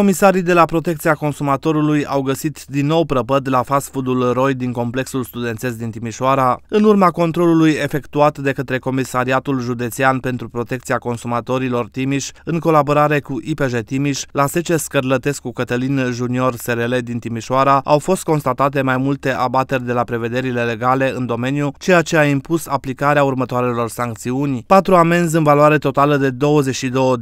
Comisarii de la Protecția Consumatorului au găsit din nou prăpăd la fast food-ul Roy din complexul studențesc din Timișoara, în urma controlului efectuat de către Comisariatul Județean pentru Protecția Consumatorilor Timiș, în colaborare cu IPJ Timiș, la Sece Scărlătescu Cătălin Junior SRL din Timișoara, au fost constatate mai multe abateri de la prevederile legale în domeniu, ceea ce a impus aplicarea următoarelor sancțiuni. patru amenzi în valoare totală de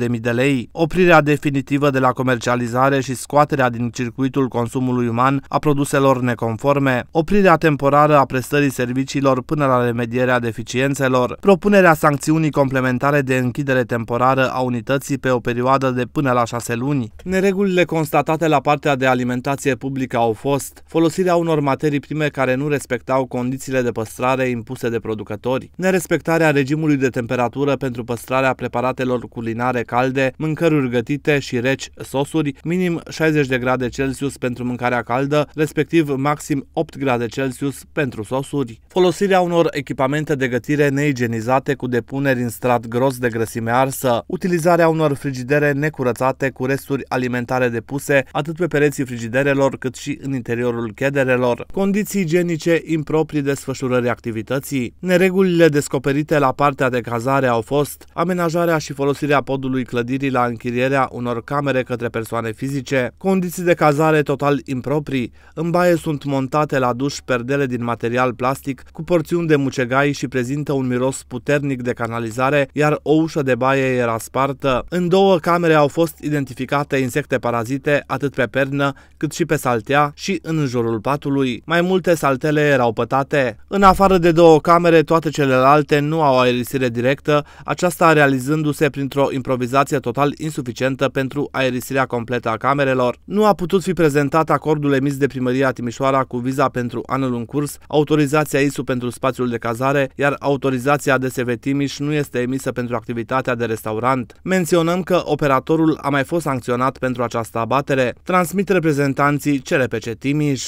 22.000 de lei, oprirea definitivă de la comercializare naționalizare și scoaterea din circuitul consumului uman a produselor neconforme, oprirea temporară a prestării serviciilor până la remedierea deficiențelor, propunerea sancțiunii complementare de închidere temporară a unității pe o perioadă de până la șase luni. Neregulile constatate la partea de alimentație publică au fost folosirea unor materii prime care nu respectau condițiile de păstrare impuse de producători, nerespectarea regimului de temperatură pentru păstrarea preparatelor culinare calde, mâncăruri gătite și reci, sosuri, minim 60 de grade Celsius pentru mâncarea caldă, respectiv maxim 8 grade Celsius pentru sosuri. Folosirea unor echipamente de gătire neigenizate cu depuneri în strat gros de grăsime arsă, utilizarea unor frigidere necurățate cu resturi alimentare depuse atât pe pereții frigiderelor cât și în interiorul chederelor, condiții igienice improprii desfășurării activității. Neregulile descoperite la partea de cazare au fost amenajarea și folosirea podului clădirii la închirierea unor camere către persoane persoane fizice, condiții de cazare total improprii, în baie sunt montate la duș perdele din material plastic cu porțiuni de mucegai și prezintă un miros puternic de canalizare, iar o ușă de baie era spartă. În două camere au fost identificate insecte parazite atât pe pernă cât și pe saltea și în jurul patului. Mai multe saltele erau pătate. În afară de două camere, toate celelalte nu au aerisire directă, aceasta realizându-se printr-o improvizație total insuficientă pentru aerisirea completă completă a camerelor. Nu a putut fi prezentat acordul emis de primăria Timișoara cu viza pentru anul în curs, autorizația ISU pentru spațiul de cazare, iar autorizația DSV Timiș nu este emisă pentru activitatea de restaurant. Menționăm că operatorul a mai fost sancționat pentru această abatere. Transmit reprezentanții CRPC Timiș.